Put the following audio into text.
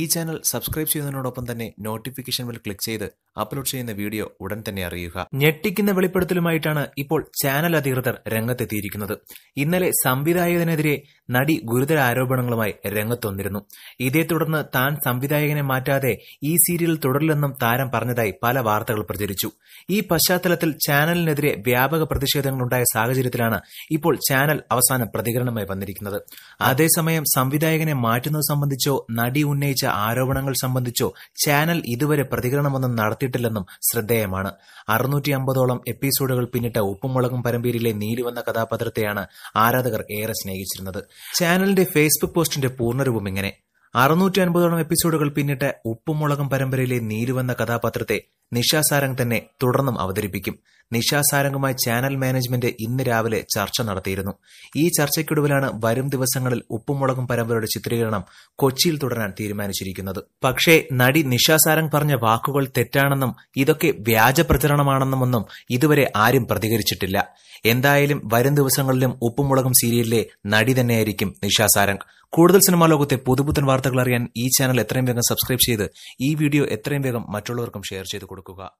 ഈ channel subscribe ചെയ്യുന്നതിനോടൊപ്പം തന്നെ നോട്ടിഫിക്കേഷൻ ബെൽ ക്ലിക്ക് ചെയ്ത് അപ്ലോഡ് ചെയ്യുന്ന വീഡിയോ ഉടൻ തന്നെ അറിയുക ഞെട്ടിക്കുന്ന വെളിപ്പെടുത്തലുമായിട്ടാണ് ഇപ്പോൾ ചാനൽ അധികൃതർ രംഗത്തെത്തിയിരിക്കുന്നത് ഇന്നലെ സംവിധായകനെതിരെ നടി ഗുരുതര ആരോപണങ്ങളുമായി രംഗത്തുവന്നിരുന്നു ഇതേ തുടർന്ന് താൻ സംവിധായകനെ മാറ്റാതെ ഈ സീരിയൽ തുടരില്ലെന്നും താരം പറഞ്ഞതായി പല വാർത്തകൾ പ്രചരിച്ചു ഈ പശ്ചാത്തലത്തിൽ ചാനലിനെതിരെ വ്യാപക പ്രതിഷേധങ്ങളുണ്ടായ സാഹചര്യത്തിലാണ് ഇപ്പോൾ ചാനൽ അവസാന പ്രതികരണമായി വന്നിരിക്കുന്നത് അതേസമയം സംവിധായകനെ മാറ്റുന്നത് സംബന്ധിച്ചോ നടി ഉന്നയിച്ച ആരോപണങ്ങൾ സംബന്ധിച്ചോ ചാനൽ ഇതുവരെ പ്രതികരണമൊന്നും നടത്തിയിട്ടില്ലെന്നും ശ്രദ്ധേയമാണ് അറുന്നൂറ്റി അമ്പതോളം എപ്പിസോഡുകൾ പിന്നിട്ട ഉപ്പുമുളകും പരമ്പീരിലെ നീലിവന്ന കഥാപാത്രത്തെയാണ് ആരാധകർ ഏറെ സ്നേഹിച്ചിരുന്നത് ചാനലിന്റെ ഫേസ്ബുക്ക് പോസ്റ്റിന്റെ പൂർണ്ണരൂപം ഇങ്ങനെ അറുന്നൂറ്റി അൻപതോളം എപ്പിസോഡുകൾ പിന്നിട്ട ഉപ്പുമുളകം പരമ്പരയിലെ നീരുവെന്ന കഥാപാത്രത്തെ നിശാസാരംഗ് തന്നെ തുടർന്നും അവതരിപ്പിക്കും നിശാസാരംഗുമായി ചാനൽ മാനേജ്മെന്റ് ഇന്ന് രാവിലെ ചർച്ച നടത്തിയിരുന്നു ഈ ചർച്ചയ്ക്കൊടുവിലാണ് വരും ദിവസങ്ങളിൽ ഉപ്പുമുളകും പരമ്പരയുടെ ചിത്രീകരണം കൊച്ചിയിൽ തുടരാൻ തീരുമാനിച്ചിരിക്കുന്നത് പക്ഷേ നടി നിശാസാരംഗ് പറഞ്ഞ വാക്കുകൾ തെറ്റാണെന്നും ഇതൊക്കെ വ്യാജ പ്രചരണമാണെന്നുമൊന്നും ഇതുവരെ ആരും പ്രതികരിച്ചിട്ടില്ല എന്തായാലും വരും ദിവസങ്ങളിലും ഉപ്പുമുളകും സീരിയലിലെ നടി തന്നെയായിരിക്കും നിശാസാരംഗ് കൂടുതൽ സിനിമാ ലോകത്തെ പുതുപുത്തൻ വാർത്തകൾ അറിയാൻ ഈ ചാനൽ എത്രയും വേഗം സബ്സ്ക്രൈബ് ചെയ്ത് ഈ വീഡിയോ എത്രയും വേഗം മറ്റുള്ളവർക്കും ഷെയർ ചെയ്ത് കൊടുക്കുക